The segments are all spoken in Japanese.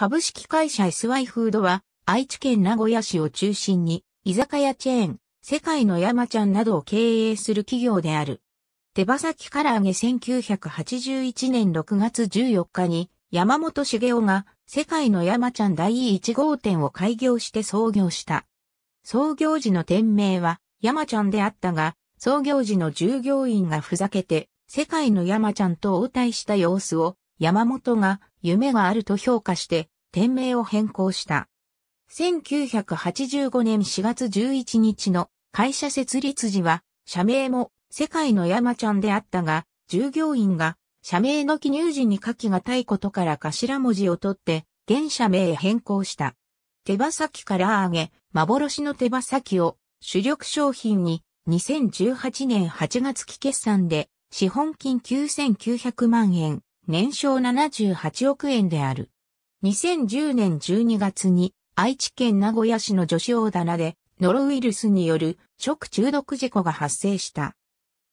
株式会社 SY フードは、愛知県名古屋市を中心に、居酒屋チェーン、世界の山ちゃんなどを経営する企業である。手羽先唐揚げ1981年6月14日に、山本茂雄が、世界の山ちゃん第1号店を開業して創業した。創業時の店名は、山ちゃんであったが、創業時の従業員がふざけて、世界の山ちゃんと応対した様子を、山本が夢があると評価して、店名を変更した。1985年4月11日の会社設立時は、社名も世界の山ちゃんであったが、従業員が社名の記入時に書きがたいことから頭文字を取って、現社名へ変更した。手羽先から揚げ、幻の手羽先を主力商品に2018年8月期決算で資本金9900万円、年商78億円である。2010年12月に愛知県名古屋市の女子大棚でノロウイルスによる食中毒事故が発生した。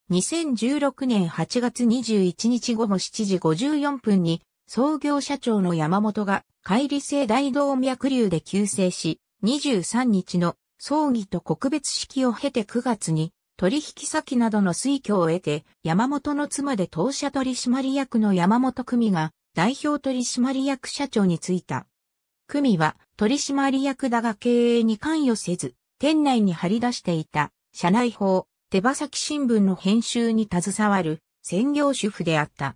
2016年8月21日午後7時54分に創業社長の山本が乖離性大動脈瘤で急性し、23日の葬儀と告別式を経て9月に取引先などの推挙を得て山本の妻で当社取締役の山本組が代表取締役社長に就いた。組は取締役だが経営に関与せず、店内に張り出していた社内法、手羽先新聞の編集に携わる専業主婦であった。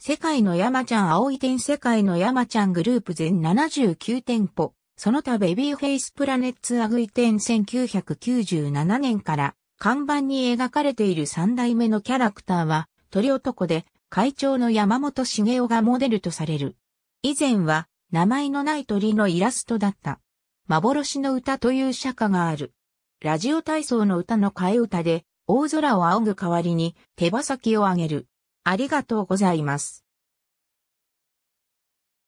世界の山ちゃん青い店世界の山ちゃんグループ全79店舗、その他ベビーフェイスプラネッツアグイ店1997年から看板に描かれている三代目のキャラクターは鳥男で会長の山本茂雄がモデルとされる。以前は名前のない鳥のイラストだった。幻の歌という釈迦がある。ラジオ体操の歌の替え歌で大空を仰ぐ代わりに手羽先をあげる。ありがとうございます。